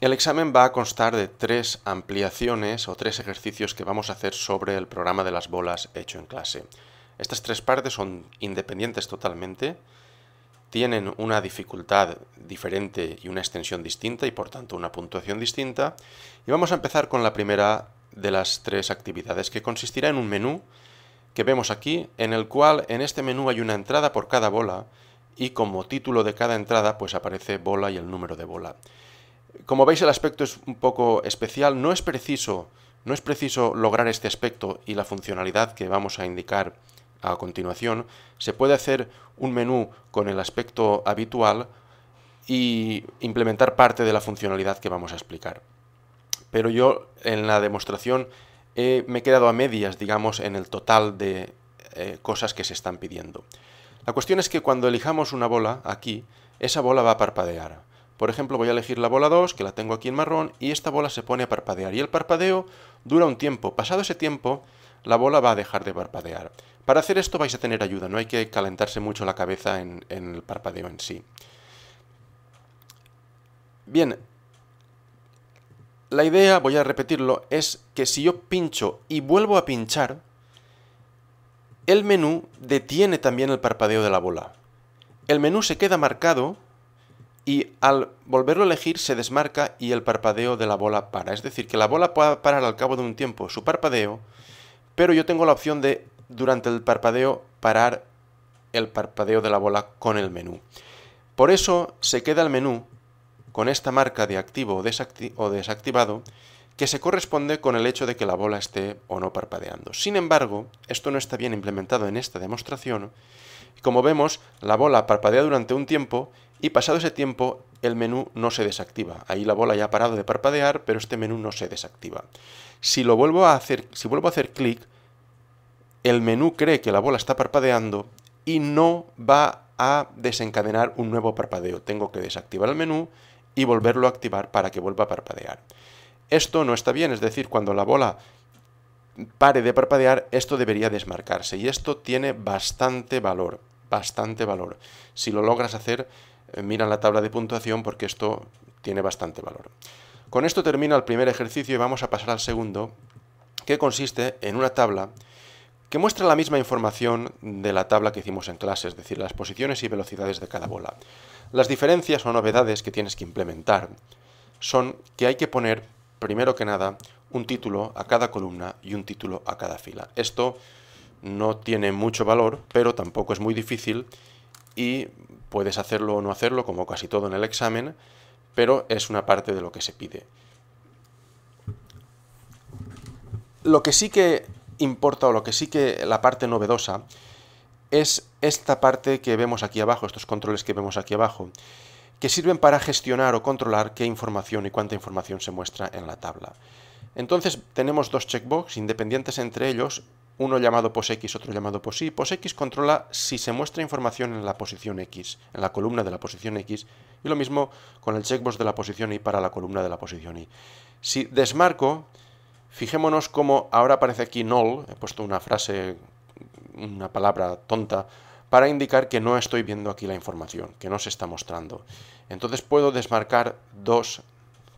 El examen va a constar de tres ampliaciones o tres ejercicios que vamos a hacer sobre el programa de las bolas hecho en clase. Estas tres partes son independientes totalmente, tienen una dificultad diferente y una extensión distinta y por tanto una puntuación distinta. Y vamos a empezar con la primera de las tres actividades que consistirá en un menú que vemos aquí, en el cual en este menú hay una entrada por cada bola y como título de cada entrada pues aparece bola y el número de bola. Como veis el aspecto es un poco especial, no es preciso, no es preciso lograr este aspecto y la funcionalidad que vamos a indicar a continuación, se puede hacer un menú con el aspecto habitual y implementar parte de la funcionalidad que vamos a explicar. Pero yo en la demostración me he quedado a medias, digamos, en el total de eh, cosas que se están pidiendo. La cuestión es que cuando elijamos una bola aquí, esa bola va a parpadear. Por ejemplo, voy a elegir la bola 2, que la tengo aquí en marrón, y esta bola se pone a parpadear. Y el parpadeo dura un tiempo. Pasado ese tiempo, la bola va a dejar de parpadear. Para hacer esto vais a tener ayuda, no hay que calentarse mucho la cabeza en, en el parpadeo en sí. Bien, la idea, voy a repetirlo, es que si yo pincho y vuelvo a pinchar, el menú detiene también el parpadeo de la bola. El menú se queda marcado y al volverlo a elegir se desmarca y el parpadeo de la bola para. Es decir, que la bola pueda parar al cabo de un tiempo su parpadeo, pero yo tengo la opción de durante el parpadeo parar el parpadeo de la bola con el menú. Por eso se queda el menú con esta marca de activo o, o desactivado que se corresponde con el hecho de que la bola esté o no parpadeando. Sin embargo, esto no está bien implementado en esta demostración. Como vemos, la bola parpadea durante un tiempo y pasado ese tiempo, el menú no se desactiva. Ahí la bola ya ha parado de parpadear, pero este menú no se desactiva. Si lo vuelvo a hacer, si vuelvo a hacer clic, el menú cree que la bola está parpadeando y no va a desencadenar un nuevo parpadeo. Tengo que desactivar el menú y volverlo a activar para que vuelva a parpadear. Esto no está bien, es decir, cuando la bola pare de parpadear, esto debería desmarcarse y esto tiene bastante valor, bastante valor. Si lo logras hacer, eh, mira la tabla de puntuación porque esto tiene bastante valor. Con esto termina el primer ejercicio y vamos a pasar al segundo, que consiste en una tabla que muestra la misma información de la tabla que hicimos en clase, es decir, las posiciones y velocidades de cada bola. Las diferencias o novedades que tienes que implementar son que hay que poner, primero que nada, un título a cada columna y un título a cada fila. Esto no tiene mucho valor, pero tampoco es muy difícil y Puedes hacerlo o no hacerlo, como casi todo en el examen, pero es una parte de lo que se pide. Lo que sí que importa o lo que sí que la parte novedosa es esta parte que vemos aquí abajo, estos controles que vemos aquí abajo, que sirven para gestionar o controlar qué información y cuánta información se muestra en la tabla. Entonces tenemos dos checkbox independientes entre ellos uno llamado POSX, otro llamado POSY. POSX controla si se muestra información en la posición X, en la columna de la posición X, y lo mismo con el checkbox de la posición Y para la columna de la posición Y. Si desmarco, fijémonos cómo ahora aparece aquí null, he puesto una frase, una palabra tonta, para indicar que no estoy viendo aquí la información, que no se está mostrando. Entonces puedo desmarcar dos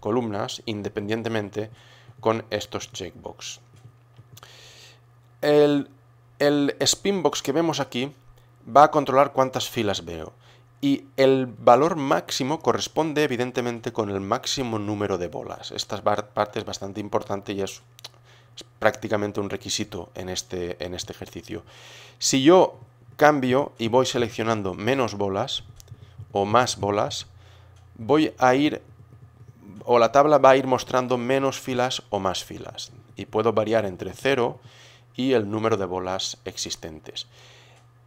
columnas independientemente con estos checkboxes. El, el Spinbox que vemos aquí va a controlar cuántas filas veo. Y el valor máximo corresponde evidentemente con el máximo número de bolas. Esta parte es bastante importante y es, prácticamente un requisito en este, en este ejercicio. Si yo cambio y voy seleccionando menos bolas o más bolas, voy a ir o la tabla va a ir mostrando menos filas o más filas. Y puedo variar entre 0 y el número de bolas existentes.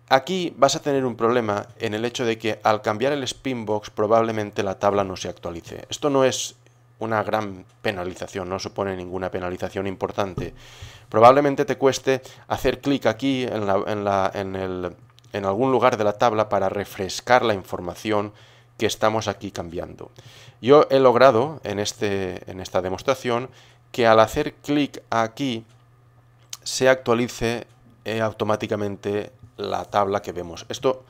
Aquí vas a tener un problema en el hecho de que al cambiar el spin box probablemente la tabla no se actualice. Esto no es una gran penalización, no supone ninguna penalización importante. Probablemente te cueste hacer clic aquí en, la, en, algún lugar de la tabla para refrescar la información que estamos aquí cambiando. Yo he logrado en, este, en esta demostración que al hacer clic aquí se actualice eh, automáticamente la tabla que vemos. Esto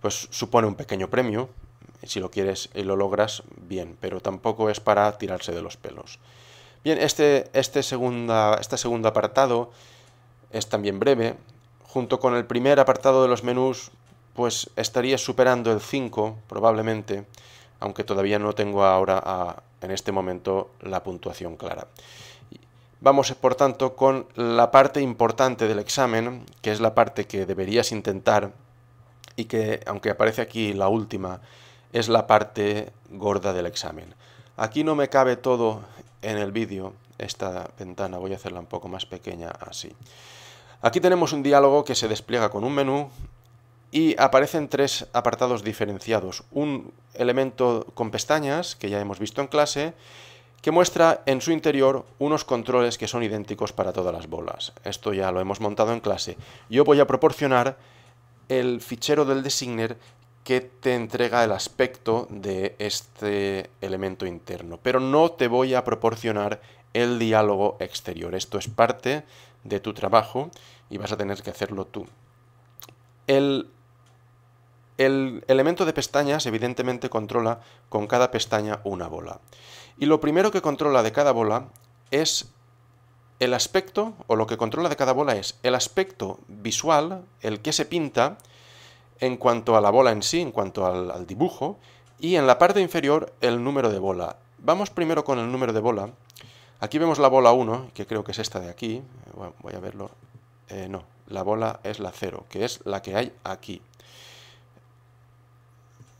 pues supone un pequeño premio, si lo quieres y lo logras, bien, pero tampoco es para tirarse de los pelos. Bien, este, este, este segundo apartado es también breve. Junto con el primer apartado de los menús, pues estaría superando el 5, probablemente, aunque todavía no tengo ahora en este momento la puntuación clara. Vamos, por tanto, con la parte importante del examen, que es la parte que deberías intentar y que, aunque aparece aquí la última, es la parte gorda del examen. Aquí no me cabe todo en el vídeo, esta ventana voy a hacerla un poco más pequeña así. Aquí tenemos un diálogo que se despliega con un menú y aparecen tres apartados diferenciados. Un elemento con pestañas, que ya hemos visto en clase, que muestra en su interior unos controles que son idénticos para todas las bolas. Esto ya lo hemos montado en clase. Yo voy a proporcionar el fichero del designer que te entrega el aspecto de este elemento interno, pero no te voy a proporcionar el diálogo exterior. Esto es parte de tu trabajo y vas a tener que hacerlo tú. El, elemento de pestañas evidentemente controla con cada pestaña una bola. Y lo primero que controla de cada bola es el aspecto, o lo que controla de cada bola es el aspecto visual, el que se pinta en cuanto a la bola en sí, en cuanto al, dibujo, y en la parte inferior el número de bola. Vamos primero con el número de bola. Aquí vemos la bola 1, que creo que es esta de aquí. voy a verlo. Eh, no, la bola es la 0, que es la que hay aquí.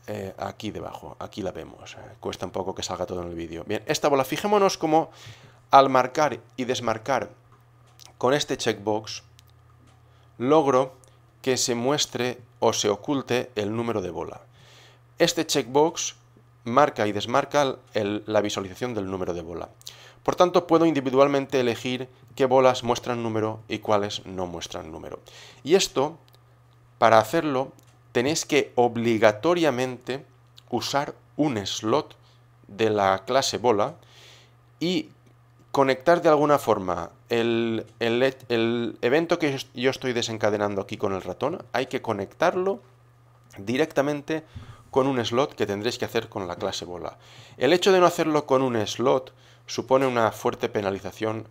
Eh, aquí debajo, aquí la vemos, cuesta un poco que salga todo en el vídeo. Bien, esta bola, fijémonos como al marcar y desmarcar con este checkbox, logro que se muestre o se oculte el número de bola. Este checkbox marca y desmarca la visualización del número de bola. Por tanto, puedo individualmente elegir qué bolas muestran número y cuáles no muestran número. Y esto, para hacerlo, tenéis que obligatoriamente usar un slot de la clase bola y conectar de alguna forma el, el, evento que yo estoy desencadenando aquí con el ratón, hay que conectarlo directamente con un slot que tendréis que hacer con la clase bola. El hecho de no hacerlo con un slot supone una fuerte penalización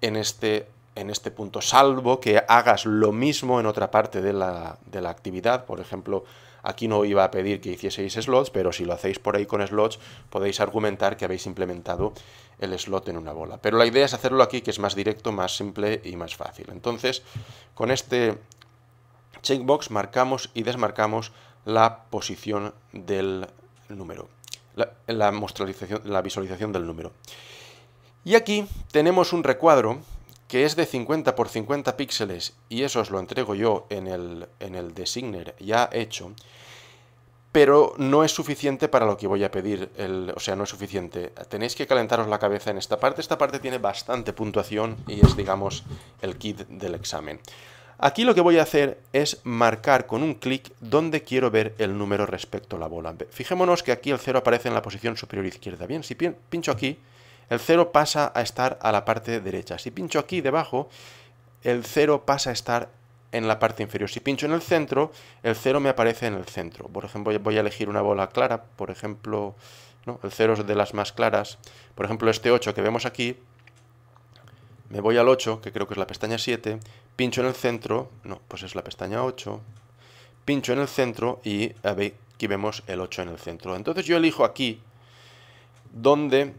en este en este punto, salvo que hagas lo mismo en otra parte de la, actividad. Por ejemplo, aquí no iba a pedir que hicieseis slots, pero si lo hacéis por ahí con slots, podéis argumentar que habéis implementado el slot en una bola. Pero la idea es hacerlo aquí, que es más directo, más simple y más fácil. Entonces, con este checkbox marcamos y desmarcamos la posición del número, la, la, la visualización del número. Y aquí tenemos un recuadro que es de 50 por 50 píxeles, y eso os lo entrego yo en el, en el designer ya hecho, pero no es suficiente para lo que voy a pedir, el, o sea, no es suficiente. Tenéis que calentaros la cabeza en esta parte. Esta parte tiene bastante puntuación y es, digamos, el kit del examen. Aquí lo que voy a hacer es marcar con un clic donde quiero ver el número respecto a la bola. Fijémonos que aquí el 0 aparece en la posición superior izquierda. Bien, si pincho aquí, el 0 pasa a estar a la parte derecha. Si pincho aquí debajo, el 0 pasa a estar en la parte inferior. Si pincho en el centro, el 0 me aparece en el centro. Por ejemplo, voy a elegir una bola clara, por ejemplo, el 0 es de las más claras. Por ejemplo, este 8 que vemos aquí, me voy al 8, que creo que es la pestaña 7, pincho en el centro, no, pues es la pestaña 8, pincho en el centro y aquí vemos el 8 en el centro. Entonces yo elijo aquí donde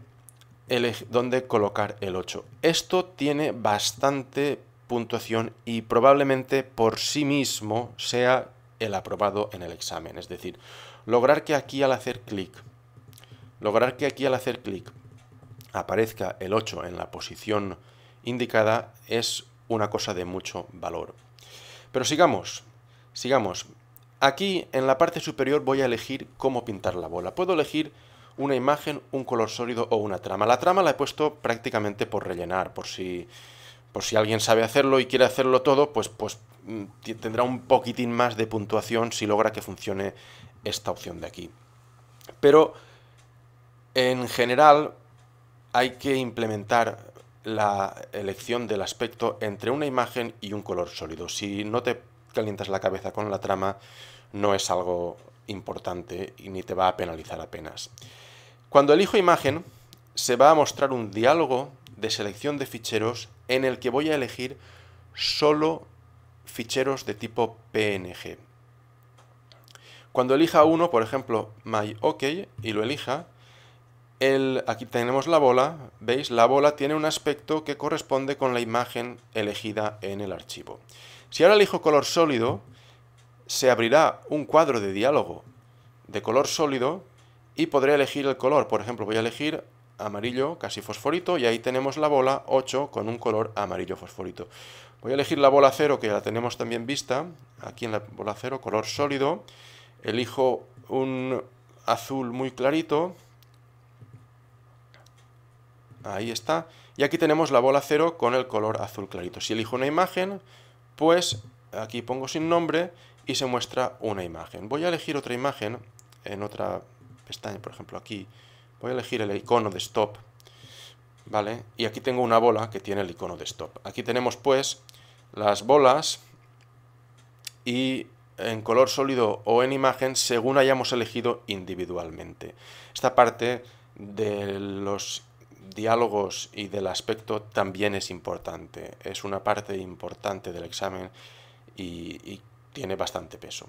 dónde colocar el 8. Esto tiene bastante puntuación y probablemente por sí mismo sea el aprobado en el examen. Es decir, lograr que aquí al hacer clic, lograr que aquí al hacer clic aparezca el 8 en la posición indicada es una cosa de mucho valor. Pero sigamos, sigamos. Aquí en la parte superior voy a elegir cómo pintar la bola. Puedo elegir una imagen, un color sólido o una trama. La trama la he puesto prácticamente por rellenar, por si, por si alguien sabe hacerlo y quiere hacerlo todo, pues, pues mm, tendrá un poquitín más de puntuación si logra que funcione esta opción de aquí. Pero en general hay que implementar la elección del aspecto entre una imagen y un color sólido. Si no te calientas la cabeza con la trama, no es algo importante y ni te va a penalizar apenas. Cuando elijo imagen, se va a mostrar un diálogo de selección de ficheros en el que voy a elegir solo ficheros de tipo PNG. Cuando elija uno, por ejemplo, my OK y lo elija, aquí tenemos la bola, ¿veis? La bola tiene un aspecto que corresponde con la imagen elegida en el archivo. Si ahora elijo color sólido, se abrirá un cuadro de diálogo de color sólido y podría elegir el color. Por ejemplo, voy a elegir amarillo casi fosforito y ahí tenemos la bola 8 con un color amarillo fosforito. Voy a elegir la bola 0 que la tenemos también vista, aquí en la bola 0, color sólido. Elijo un azul muy clarito. Ahí está. Y aquí tenemos la bola 0 con el color azul clarito. Si elijo una imagen, pues aquí pongo sin nombre y se muestra una imagen. Voy a elegir otra imagen en otra pestaña, por ejemplo, aquí, voy a elegir el icono de stop, ¿vale? Y aquí tengo una bola que tiene el icono de stop. Aquí tenemos, pues, las bolas y en color sólido o en imagen según hayamos elegido individualmente. Esta parte de los diálogos y del aspecto también es importante. Es una parte importante del examen y tiene bastante peso.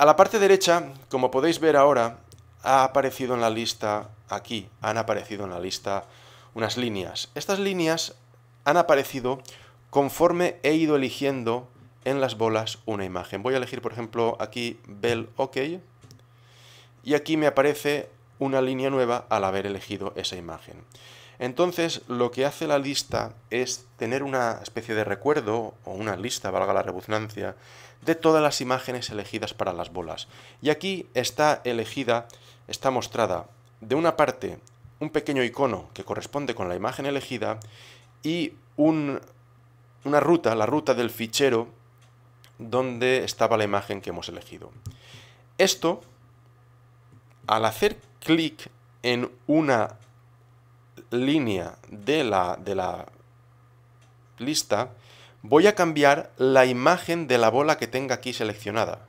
A la parte derecha, como podéis ver ahora, ha aparecido en la lista, aquí, han aparecido en la lista unas líneas. Estas líneas han aparecido conforme he ido eligiendo en las bolas una imagen. Voy a elegir, por ejemplo, aquí Bell OK y aquí me aparece una línea nueva al haber elegido esa imagen. Entonces, lo que hace la lista es tener una especie de recuerdo o una lista, valga la redundancia, de todas las imágenes elegidas para las bolas. Y aquí está elegida, está mostrada de una parte un pequeño icono que corresponde con la imagen elegida y un, una ruta, la ruta del fichero donde estaba la imagen que hemos elegido. Esto, al hacer clic en una línea de la, de la lista, voy a cambiar la imagen de la bola que tenga aquí seleccionada.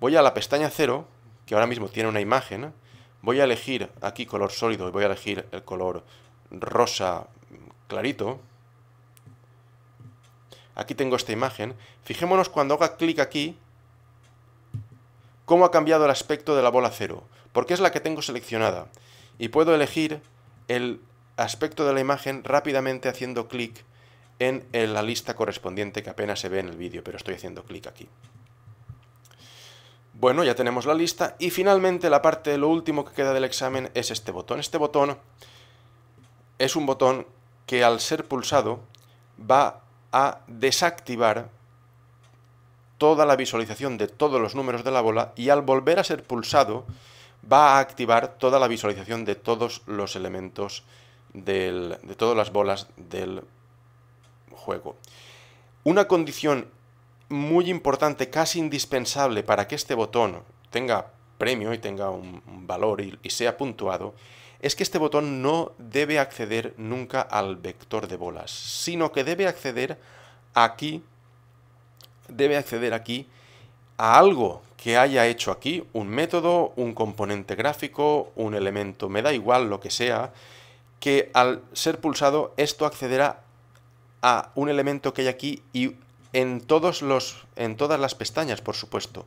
Voy a la pestaña 0, que ahora mismo tiene una imagen, voy a elegir aquí color sólido y voy a elegir el color rosa clarito. Aquí tengo esta imagen. Fijémonos cuando haga clic aquí, cómo ha cambiado el aspecto de la bola 0, porque es la que tengo seleccionada. Y puedo elegir el aspecto de la imagen rápidamente haciendo clic en, la lista correspondiente que apenas se ve en el vídeo, pero estoy haciendo clic aquí. Bueno, ya tenemos la lista y finalmente la parte, lo último que queda del examen es este botón. Este botón es un botón que al ser pulsado va a desactivar toda la visualización de todos los números de la bola y al volver a ser pulsado va a activar toda la visualización de todos los elementos de todas las bolas del juego. Una condición muy importante, casi indispensable para que este botón tenga premio y tenga un valor y, sea puntuado, es que este botón no debe acceder nunca al vector de bolas, sino que debe acceder aquí, debe acceder aquí a algo que haya hecho aquí, un método, un componente gráfico, un elemento, me da igual lo que sea, que al ser pulsado esto accederá a un elemento que hay aquí y en, todos los, en todas las pestañas, por supuesto.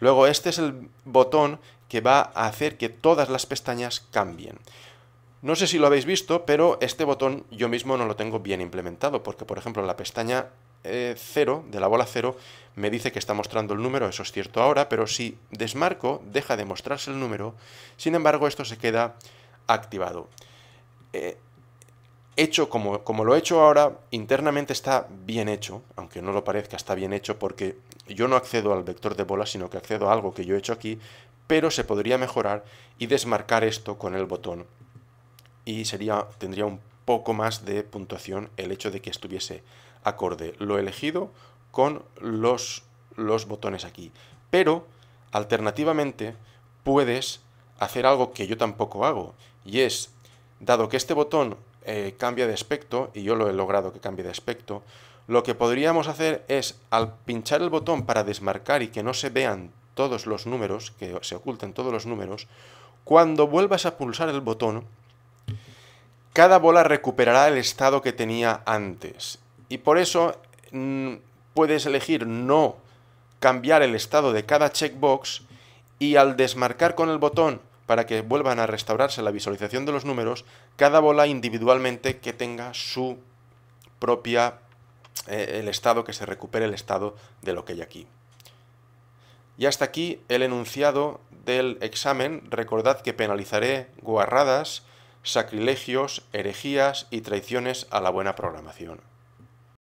Luego este es el botón que va a hacer que todas las pestañas cambien. No sé si lo habéis visto, pero este botón yo mismo no lo tengo bien implementado, porque por ejemplo la pestaña 0, eh, de la bola 0, me dice que está mostrando el número, eso es cierto ahora, pero si desmarco, deja de mostrarse el número, sin embargo esto se queda activado. Eh, hecho como, como lo he hecho ahora, internamente está bien hecho, aunque no lo parezca, está bien hecho porque yo no accedo al vector de bola, sino que accedo a algo que yo he hecho aquí, pero se podría mejorar y desmarcar esto con el botón. Y sería, tendría un poco más de puntuación el hecho de que estuviese acorde lo elegido con los, los botones aquí. Pero, alternativamente, puedes hacer algo que yo tampoco hago, y es, dado que este botón eh, cambia de aspecto, y yo lo he logrado que cambie de aspecto, lo que podríamos hacer es, al pinchar el botón para desmarcar y que no se vean todos los números, que se oculten todos los números, cuando vuelvas a pulsar el botón, cada bola recuperará el estado que tenía antes. Y por eso mm, puedes elegir no cambiar el estado de cada checkbox y al desmarcar con el botón para que vuelvan a restaurarse la visualización de los números, cada bola individualmente que tenga su propia, eh, el estado, que se recupere el estado de lo que hay aquí. Y hasta aquí el enunciado del examen. Recordad que penalizaré guarradas, sacrilegios, herejías y traiciones a la buena programación.